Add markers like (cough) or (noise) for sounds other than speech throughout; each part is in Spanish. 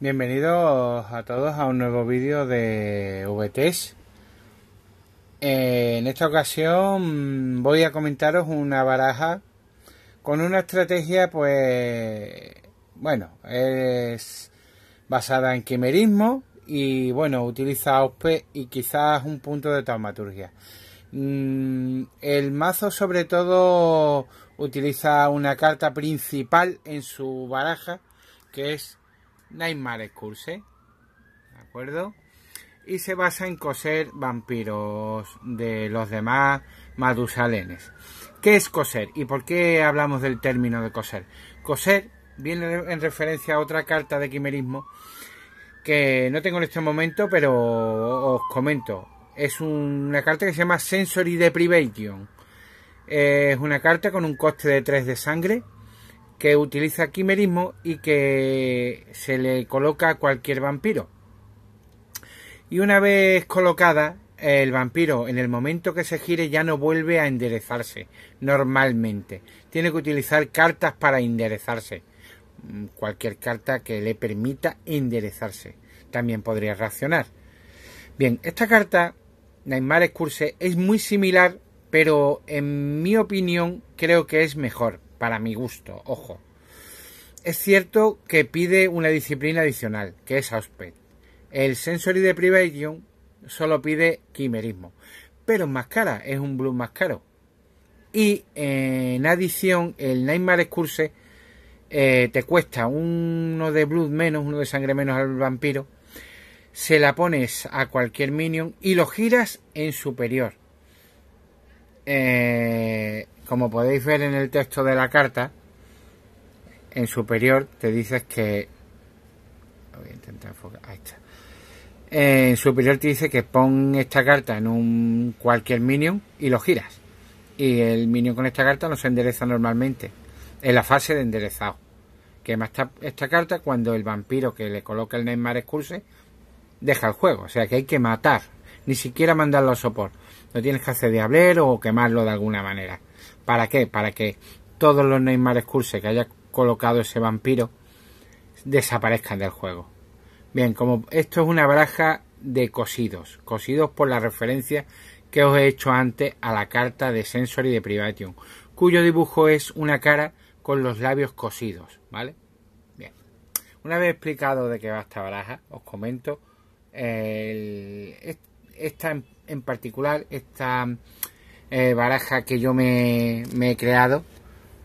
Bienvenidos a todos a un nuevo vídeo de VTS. E eh, en esta ocasión voy a comentaros una baraja con una estrategia, pues, bueno, es basada en quimerismo y, bueno, utiliza OSPE y quizás un punto de taumaturgia. Mm, el mazo, sobre todo, utiliza una carta principal en su baraja, que es Nightmare Curse, ¿de acuerdo? Y se basa en coser vampiros de los demás madusalenes. ¿Qué es coser? ¿Y por qué hablamos del término de coser? Coser viene en referencia a otra carta de quimerismo que no tengo en este momento, pero os comento. Es una carta que se llama Sensory Deprivation. Es una carta con un coste de 3 de sangre que utiliza quimerismo y que se le coloca a cualquier vampiro. Y una vez colocada, el vampiro en el momento que se gire ya no vuelve a enderezarse normalmente. Tiene que utilizar cartas para enderezarse. Mm, cualquier carta que le permita enderezarse. También podría reaccionar. Bien, esta carta, Naimar Excurse, es muy similar, pero en mi opinión creo que es mejor para mi gusto, ojo. Es cierto que pide una disciplina adicional, que es Auspect. El Sensory Deprivation solo pide quimerismo, pero es más cara, es un blue más caro. Y eh, en adición, el Nightmare Curse. Eh, te cuesta uno de blood menos, uno de sangre menos al vampiro. Se la pones a cualquier minion y lo giras en superior. Eh, como podéis ver en el texto de la carta, en superior te dices que... Voy a intentar enfocar... Ahí está. Eh, en superior te dice que pon esta carta en un cualquier minion y lo giras. Y el minion con esta carta no se endereza normalmente. En la fase de enderezado. Quema esta, carta cuando el vampiro que le coloca el Neymar Excurse deja el juego. O sea que hay que matar. Ni siquiera mandarlo a sopor. no tienes que hacer de diablero o quemarlo de alguna manera. ¿Para qué? Para que todos los Neymar curses que haya colocado ese vampiro desaparezcan del juego. Bien, como esto es una baraja de cosidos, cosidos por la referencia que os he hecho antes a la carta de Sensory de Privation, cuyo dibujo es una cara con los labios cosidos, ¿vale? Bien. Una vez explicado de qué va esta baraja, os comento esta en particular, esta eh, baraja que yo me, he creado,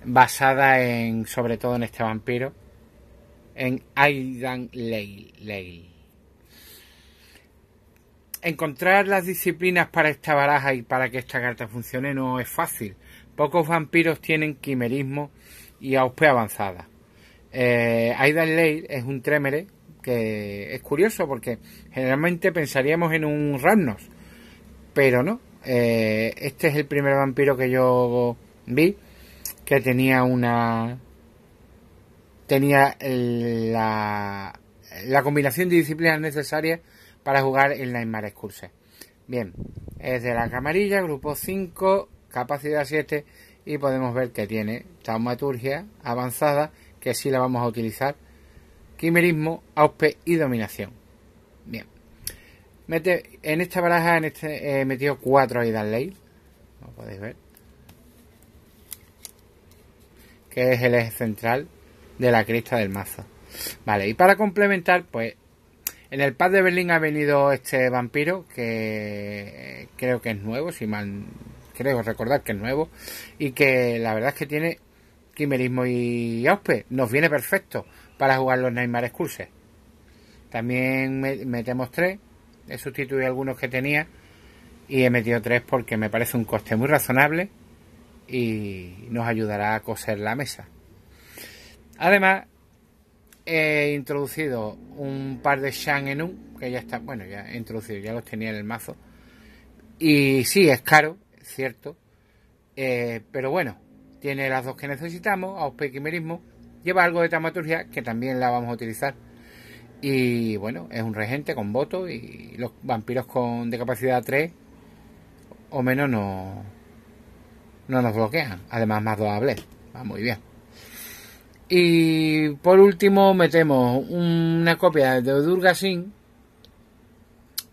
basada en, sobre todo en este vampiro, en Aidan ley Encontrar las disciplinas para esta baraja y para que esta carta funcione no es fácil. Pocos vampiros tienen quimerismo y auspe avanzada. Eh, Aidan es un trémere que es curioso porque generalmente pensaríamos en un Ragnos, pero no, eh, este es el primer vampiro que yo vi que tenía una tenía la, combinación de disciplinas necesarias para jugar el la Inmar Bien, es de la camarilla, grupo 5, capacidad 7 y podemos ver que tiene taumaturgia avanzada, que sí la vamos a utilizar, quimerismo, auspe y dominación. Mete, en esta baraja en este, he eh, metido cuatro ahí Ley. Como podéis ver. Que es el eje central de la crista del mazo. Vale, y para complementar, pues en el pad de Berlín ha venido este vampiro que creo que es nuevo, si mal creo recordar que es nuevo y que la verdad es que tiene Quimerismo y Auspe, nos viene perfecto para jugar los Neymar Excurses. También metemos tres he sustituido algunos que tenía y he metido tres porque me parece un coste muy razonable y nos ayudará a coser la mesa. Además, he introducido un par de Shang que ya está, bueno, ya he introducido, ya los tenía en el mazo. Y sí, es caro, es cierto, eh, pero bueno, tiene las dos que necesitamos, Quimerismo. lleva algo de taumaturgia que también la vamos a utilizar y bueno, es un regente con voto y los vampiros con de capacidad 3 o menos no, no nos bloquean. Además, más doable. Va muy bien. Y por último metemos una copia de Durgasin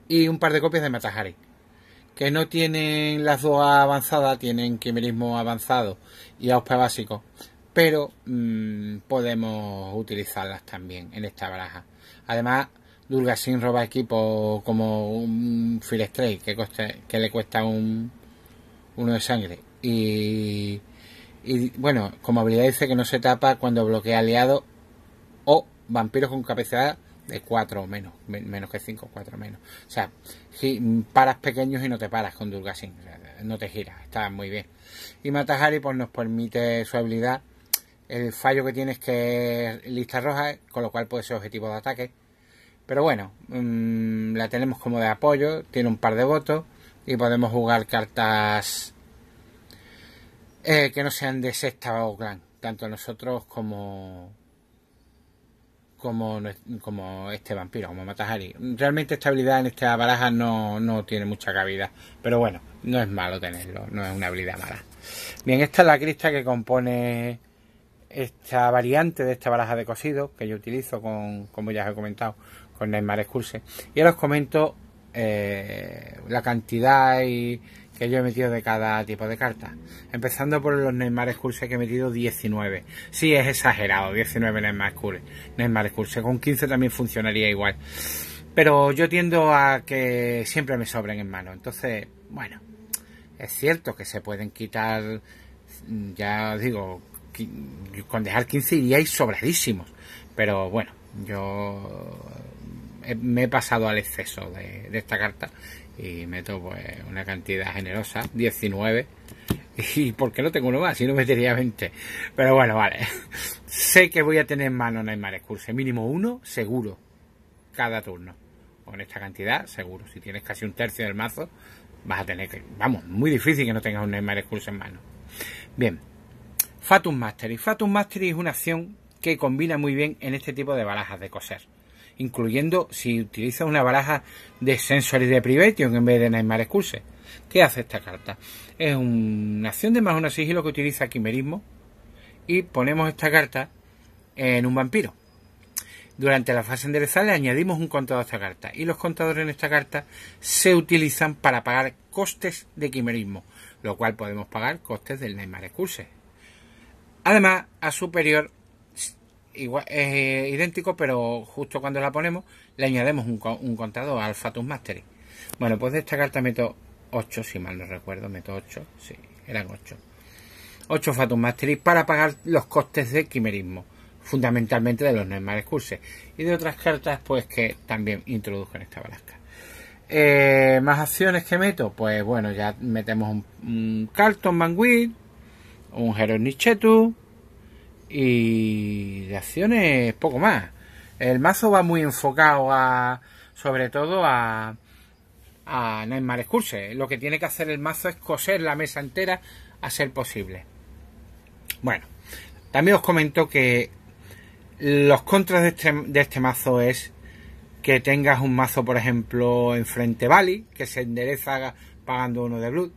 y un par de copias de Matahari. Que no tienen las dos avanzadas, tienen quimerismo avanzado y AUSPE básico. Pero mm, podemos utilizarlas también en esta baraja. Además, Durga roba equipo como un Firestrike, que, le cuesta un, uno de sangre. Y, bueno, como habilidad dice que no se tapa cuando bloquea aliado o vampiros con capacidad de 4 o menos, menos que 5, 4 menos. O sea, paras pequeños y no te paras con Durgasin, o no te giras, está muy bien. Y Matahari pues nos permite su habilidad el fallo que tienes que es lista roja, con lo cual puede ser objetivo de ataque. Pero bueno, mm, la tenemos como de apoyo, tiene un par de votos y podemos jugar cartas eh, que no sean de sexta o clan, tanto nosotros como como, este vampiro, como Matajari. Realmente esta habilidad en esta baraja no, no tiene mucha cabida, pero bueno, no es malo tenerlo, no es una habilidad mala. Bien, esta es la crista que compone esta variante de esta baraja de cosido que yo utilizo con, como ya os he comentado, con Neymar Excurse. Y ahora os comento eh, la cantidad que yo he metido de cada tipo de cartas. Empezando por los Neymar Excurse que he metido 19. ...si es exagerado, 19 Neymar Excurse. Neymar Con 15 también funcionaría igual. Pero yo tiendo a que siempre me sobren en mano. Entonces, bueno, es cierto que se pueden quitar, ya os digo, con dejar 15 iríais sobradísimos. Pero bueno, yo eh, me he pasado al exceso de, esta carta y meto pues una cantidad generosa, 19. ¿Y por qué no tengo uno más? Si no metería 20. Pero bueno, vale. (laughs) sé que voy a tener en mano Neymar Excurse. Mínimo uno, seguro. Cada turno. Con esta cantidad, seguro. Si tienes casi un tercio del mazo, vas a tener que... Vamos, muy difícil que no tengas un Neymar Excurse en mano. Bien, Fatum Mastery. Fatum Mastery es una acción que combina muy bien en este tipo de barajas de coser. Incluyendo si utiliza una baraja de Sensory Deprivation en vez de Nightmare Excuse. ¿Qué hace esta carta? Es una acción de más uno sigilo que utiliza quimerismo. Y ponemos esta carta en un vampiro. Durante la fase enderezada le añadimos un contador a esta carta y los contadores en esta carta se utilizan para pagar costes de quimerismo, lo cual podemos pagar costes del Neymar Excuse, Además, a superior, es eh, idéntico, pero justo cuando la ponemos, le añadimos un, contador al Fatum Mastery. Bueno, pues de esta carta meto 8, si mal no recuerdo, meto 8, sí, eran 8. 8 Fatum Mastery para pagar los costes de quimerismo, fundamentalmente de los normales curses y de otras cartas pues que también introdujo en esta balasca. Eh, más acciones que meto, pues bueno, ya metemos un, Carlton mangui un Heronichetu y de acciones poco más. El mazo va muy enfocado a, sobre todo a, a Neymar Excurse. Lo que tiene que hacer el mazo es coser la mesa entera a ser posible. Bueno, también os comento que los contras de este, este mazo es que tengas un mazo, por ejemplo, enfrente Bali, que se endereza pagando uno de Blood.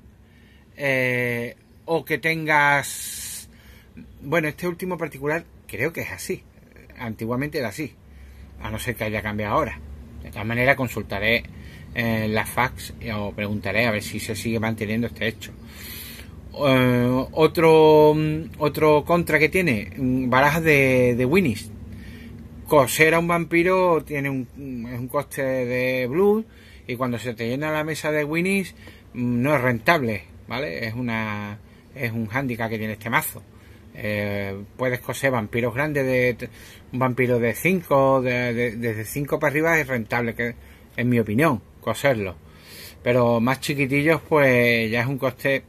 Eh, o que tengas... Bueno, este último particular creo que es así. Antiguamente era así. A no ser que haya cambiado ahora. De todas maneras consultaré eh, la fax eh, o preguntaré a ver si se sigue manteniendo este hecho. Eh, otro, mm, otro contra que tiene, mm, barajas de, Winnie's. Coser a un vampiro tiene un, mm, es un coste de blue y cuando se te llena la mesa de Winnie's no es rentable, ¿vale? Es una es un hándicap que tiene este mazo. Eh, puedes coser vampiros grandes de un vampiro de 5, de, desde 5 para arriba es rentable, que en mi opinión, coserlo. Pero más chiquitillos, pues ya es un coste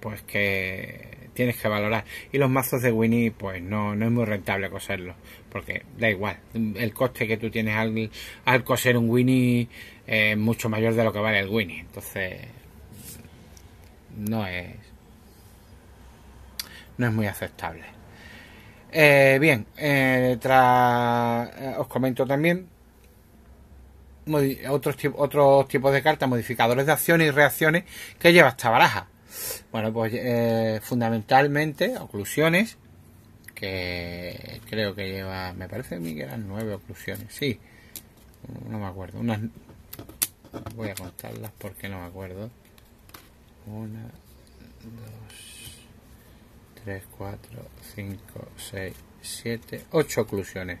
pues que tienes que valorar. Y los mazos de Winnie, pues no, es muy rentable coserlos, porque da igual, el coste que tú tienes al, al coser un Winnie es mucho mayor de lo que vale el Winnie. Entonces, no es no es muy aceptable. Eh, bien, eh, eh, os comento también otros, otros tipos de cartas, modificadores de acciones y reacciones que lleva esta baraja. Bueno, pues fundamentalmente oclusiones, que creo que lleva, me parece a mí que eran nueve oclusiones, sí, no me acuerdo, voy a contarlas porque no me acuerdo. Una, dos, 3, 4, 5, 6, 7, 8 oclusiones.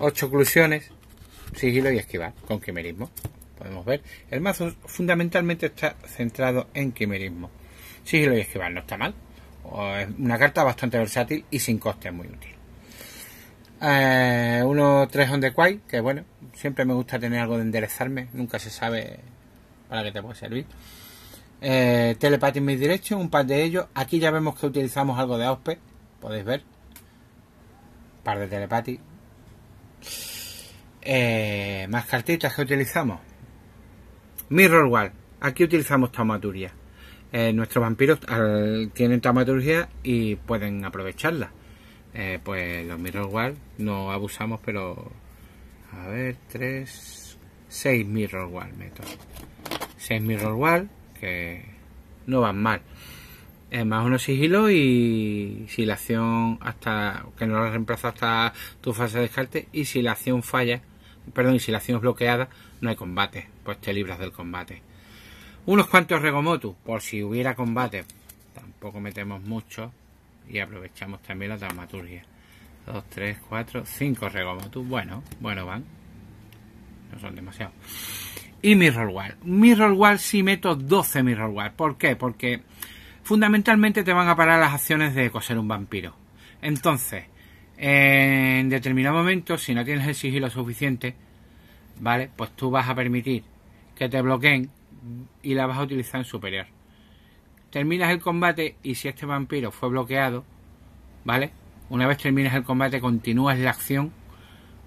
8 oclusiones, sigilo y esquivar con quimerismo. Podemos ver, el mazo fundamentalmente está centrado en quimerismo. Sigilo y esquivar no está mal. Es una carta bastante versátil y sin coste muy útil. 1 eh, 3 on the que bueno, siempre me gusta tener algo de enderezarme, nunca se sabe para qué te puede servir eh, Telepathy Mid un par de ellos. Aquí ya vemos que utilizamos algo de AUSPE, podéis ver. Un par de Telepathy. Eh, más cartitas que utilizamos. Mirror Wall. Aquí utilizamos taumaturgia. Eh, nuestros vampiros tienen taumaturgia y pueden aprovecharla. Eh, pues los Mirror Wall no abusamos, pero... A ver, tres... Seis Mirror Wall meto. Seis Mirror Wall que no van mal. Es más unos sigilo y si la acción hasta que no la reemplaza hasta tu fase de descarte y si la acción falla, perdón, y si la acción es bloqueada, no hay combate, pues te libras del combate. Unos cuantos regomotus por si hubiera combate, tampoco metemos mucho y aprovechamos también la dramaturgia. 2, 3, 4, 5 regomotus. Bueno, bueno van. No son demasiados y mirror mirror wall sí meto 12 wall, ¿Por qué? Porque fundamentalmente te van a parar las acciones de coser un vampiro. Entonces, en determinado momento, si no tienes el sigilo suficiente, ¿vale? Pues tú vas a permitir que te bloqueen y la vas a utilizar en superior. Terminas el combate y si este vampiro fue bloqueado, ¿vale? Una vez terminas el combate continúas la acción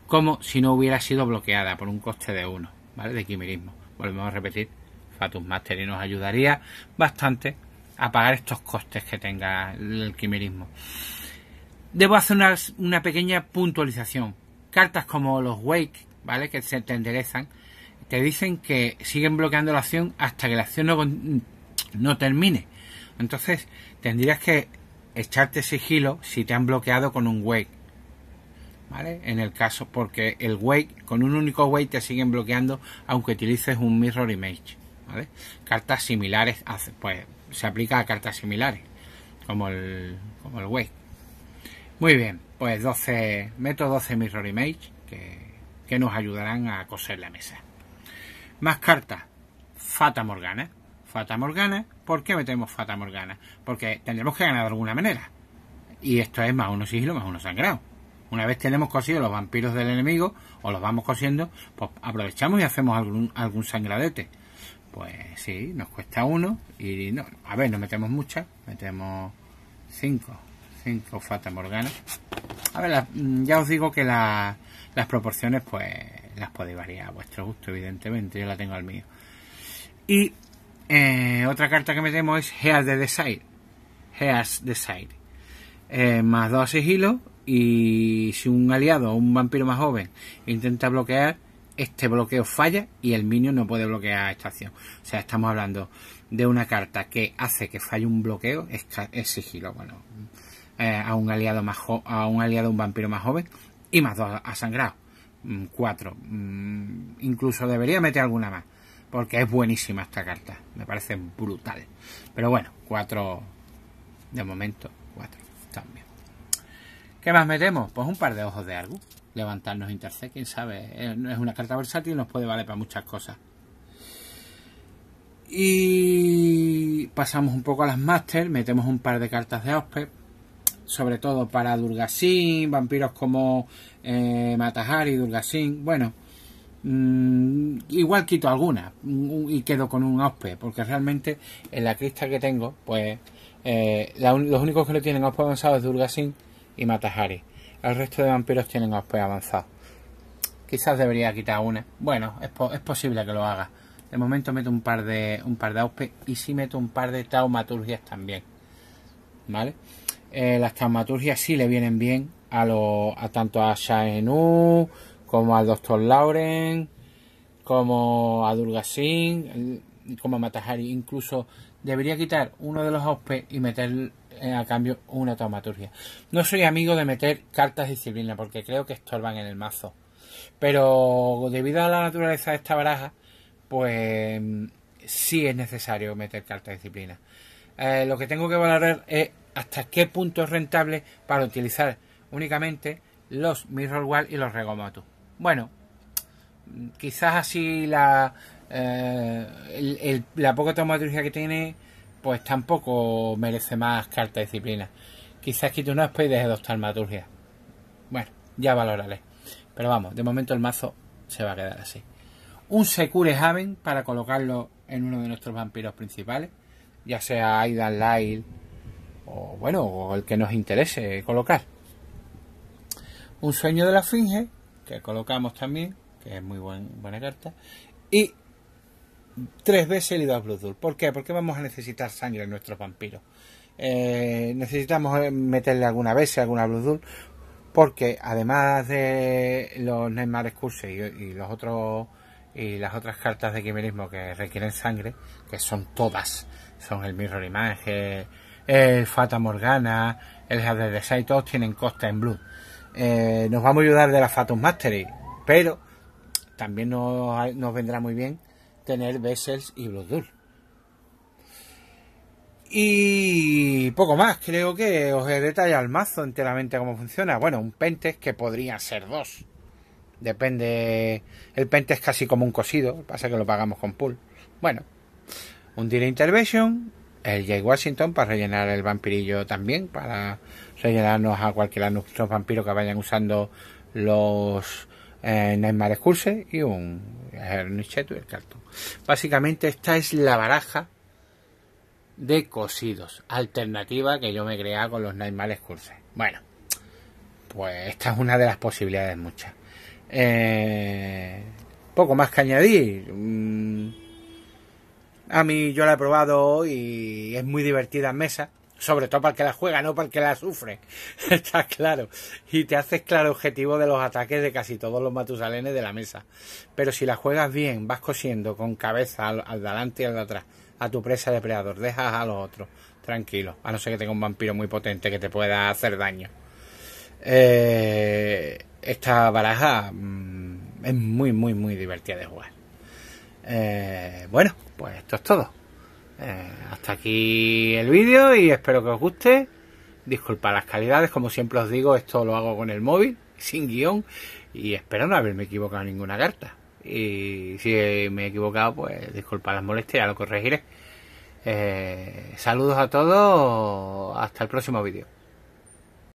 como si no hubiera sido bloqueada por un coste de 1. De quimerismo. Volvemos a repetir, Fatum Mastery nos ayudaría bastante a pagar estos costes que tenga el quimerismo. Debo hacer una, pequeña puntualización. Cartas como los Wake, ¿vale? Que se te enderezan, te dicen que siguen bloqueando la acción hasta que la acción no termine. Entonces, tendrías que echarte sigilo si te han bloqueado con un Wake ¿vale? En el caso, porque el wake, con un único wait te siguen bloqueando aunque utilices un mirror image, ¿vale? Cartas similares, pues se aplica a cartas similares, como el, como el wait. Muy bien, pues 12, meto 12 mirror image que, que nos ayudarán a coser la mesa. Más cartas, Fata Morgana. Fata Morgana, ¿por qué metemos Fata Morgana? Porque tendremos que ganar de alguna manera. Y esto es más uno sigilo, más uno sangrado. Una vez tenemos cosido los vampiros del enemigo, o los vamos cosiendo, pues aprovechamos y hacemos algún, algún sangradete. Pues sí, nos cuesta uno y no, a ver, no metemos muchas, metemos cinco, cinco Fata Morgana. A ver, mm, ya os digo que las proporciones pues las podéis variar a vuestro gusto, evidentemente, yo la tengo al mío. Y eh, otra carta que metemos es Heas de Desire. Heas Desire. Eh, más dos sigilos y si un aliado o un vampiro más joven intenta bloquear, este bloqueo falla y el minion no puede bloquear esta acción. O sea, estamos hablando de una carta que hace que falle un bloqueo, es, sigilo, bueno, eh, a un aliado más a un aliado, un vampiro más joven y más dos a sangrado. Mm, cuatro. Mm, incluso debería meter alguna más, porque es buenísima esta carta, me parece brutal. Pero bueno, cuatro de momento, cuatro también. ¿Qué más metemos? Pues un par de ojos de algo. Levantarnos Intercept, quién sabe. Eh, es una carta versátil y nos puede valer para muchas cosas. Y pasamos un poco a las Masters. metemos un par de cartas de Auspe. sobre todo para Durgasin, vampiros como eh, Matahari, Durgasin. Bueno, mm, igual quito algunas mm, y quedo con un Auspe. porque realmente en la crista que tengo, pues eh, los únicos que lo tienen Ospep avanzado es Durgasin y El resto de vampiros tienen auspes avanzado. Quizás debería quitar una. Bueno, es, es posible que lo haga. De momento meto un par de un par de y sí meto un par de taumaturgias también. ¿Vale? Eh, las taumaturgias sí le vienen bien a, lo, a tanto a Shaenu como al Dr. Lauren, como a Durga como a Matahari. Incluso debería quitar uno de los auspe y meter eh, a cambio una taumaturgia. No soy amigo de meter cartas disciplina porque creo que estorban en el mazo. Pero debido a la naturaleza de esta baraja, pues sí es necesario meter cartas disciplina. Eh, lo que tengo que valorar es hasta qué punto es rentable para utilizar únicamente los Mirror Wall y los Regomatus. Bueno, quizás así la, eh, la poca taumaturgia que tiene pues tampoco merece más carta disciplina. Quizás quite una y deje de maturgia. Bueno, ya valoraré. Pero vamos, de momento el mazo se va a quedar así. Un Secure Haven para colocarlo en uno de nuestros vampiros principales. Ya sea Aidan Lyle o bueno, el que nos interese colocar. Un sueño de la Finge, que colocamos también, que es muy buena carta. Y tres veces el blue ¿Por qué? Porque vamos a necesitar sangre en nuestros vampiros. Eh, necesitamos eh, meterle alguna vez alguna Bluetooth. Porque además de los Neymar Excuse y, los otros y las otras cartas de quimerismo que requieren sangre, que son todas, son el Mirror Image, el Fata Morgana, el Jade de todos tienen costa en Blue. Eh, nos vamos a ayudar de la Fatum Mastery, pero también nos, nos vendrá muy bien tener Vessels y Bluetooth. Y poco más, creo que os he detallado el mazo enteramente cómo funciona. Bueno, un Pentes que podría ser dos. Depende. El Pentes es casi como un cosido, pasa que lo pagamos con pool. Bueno, un dire Intervention, el Jay Washington para rellenar el vampirillo también, para rellenarnos a cualquier nuestros vampiros que vayan usando los eh, y un y el cartón. Básicamente esta es la baraja de cosidos, alternativa que yo me crea con los Nightmare Curse. Bueno, pues esta es una de las posibilidades muchas. Eh, poco más que añadir. Mm, a mí yo la he probado y es muy divertida en mesa sobre todo para el que la juega, no para el que la sufre, (laughs) está claro, y te haces claro objetivo de los ataques de casi todos los matusalenes de la mesa. Pero si la juegas bien, vas cosiendo con cabeza al, delante y al de atrás a tu presa depredador, dejas a los otros, tranquilo, a no ser que tenga un vampiro muy potente que te pueda hacer daño. Eh, esta baraja mm, es muy, muy, muy divertida de jugar. Eh, bueno, pues esto es todo. Eh, hasta aquí el vídeo y espero que os guste. Disculpa las calidades, como siempre os digo, esto lo hago con el móvil, sin guión, y espero no haberme equivocado en ninguna carta. Y si me he equivocado, pues disculpa las molestias, ya lo corregiré. Eh, saludos a todos, hasta el próximo vídeo.